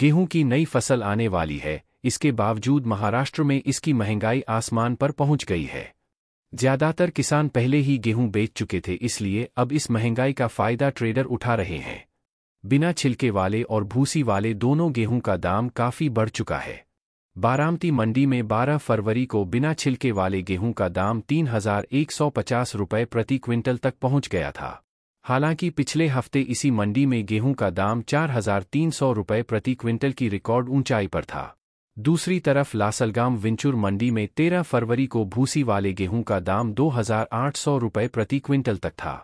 गेहूं की नई फसल आने वाली है इसके बावजूद महाराष्ट्र में इसकी महंगाई आसमान पर पहुंच गई है ज्यादातर किसान पहले ही गेहूं बेच चुके थे इसलिए अब इस महंगाई का फायदा ट्रेडर उठा रहे हैं बिना छिलके वाले और भूसी वाले दोनों गेहूं का दाम काफी बढ़ चुका है बारामती मंडी में 12 फरवरी को बिना छिलके वाले गेहूं का दाम तीन रुपये प्रति क्विंटल तक पहुंच गया था हालांकि पिछले हफ्ते इसी मंडी में गेहूं का दाम चार हजार तीन सौ रुपये प्रति क्विंटल की रिकॉर्ड ऊंचाई पर था दूसरी तरफ लासलगाम विंचुर मंडी में 13 फरवरी को भूसी वाले गेहूं का दाम दो हजार आठ सौ रुपये प्रति क्विंटल तक था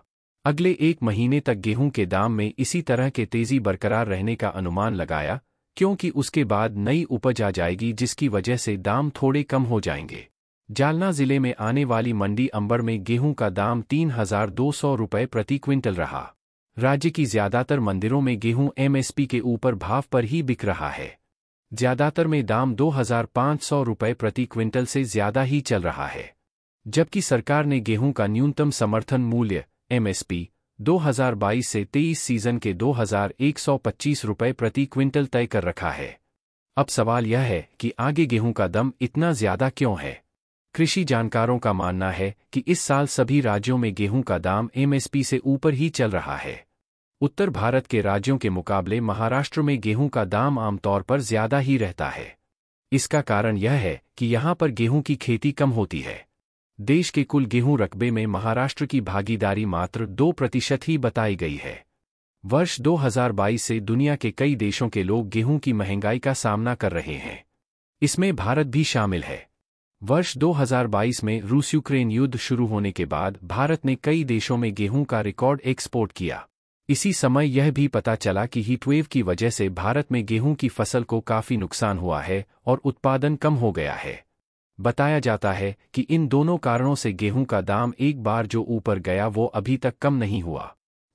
अगले एक महीने तक गेहूं के दाम में इसी तरह के तेजी बरकरार रहने का अनुमान लगाया क्योंकि उसके बाद नई उपज आ जाएगी जिसकी वजह से दाम थोड़े कम हो जाएंगे जालना जिले में आने वाली मंडी अंबर में गेहूं का दाम तीन हजार दो सौ रुपये प्रति क्विंटल रहा राज्य की ज्यादातर मंदिरों में गेहूं एमएसपी के ऊपर भाव पर ही बिक रहा है ज्यादातर में दाम दो हजार पाँच सौ रुपये प्रति क्विंटल से ज्यादा ही चल रहा है जबकि सरकार ने गेहूं का न्यूनतम समर्थन मूल्य एमएसपी 2022 से 23 सीजन के दो रुपये प्रति क्विंटल तय कर रखा है अब सवाल यह है कि आगे गेहूं का दम इतना ज्यादा क्यों है कृषि जानकारों का मानना है कि इस साल सभी राज्यों में गेहूं का दाम एमएसपी से ऊपर ही चल रहा है उत्तर भारत के राज्यों के मुकाबले महाराष्ट्र में गेहूं का दाम आमतौर पर ज्यादा ही रहता है इसका कारण यह है कि यहां पर गेहूं की खेती कम होती है देश के कुल गेहूं रकबे में महाराष्ट्र की भागीदारी मात्र दो प्रतिशत ही बताई गई है वर्ष 2022 से दुनिया के कई देशों के लोग गेहूं की महंगाई का सामना कर रहे हैं इसमें भारत भी शामिल है वर्ष 2022 में रूस यूक्रेन युद्ध शुरू होने के बाद भारत ने कई देशों में गेहूं का रिकॉर्ड एक्सपोर्ट किया इसी समय यह भी पता चला कि हीटवेव की वजह से भारत में गेहूं की फसल को काफी नुकसान हुआ है और उत्पादन कम हो गया है बताया जाता है कि इन दोनों कारणों से गेहूं का दाम एक बार जो ऊपर गया वो अभी तक कम नहीं हुआ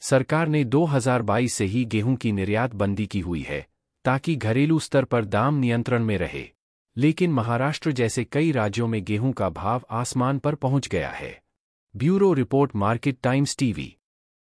सरकार ने 2022 से ही गेहूं की निर्यात बंदी की हुई है ताकि घरेलू स्तर पर दाम नियंत्रण में रहे लेकिन महाराष्ट्र जैसे कई राज्यों में गेहूं का भाव आसमान पर पहुंच गया है bureau report Market Times TV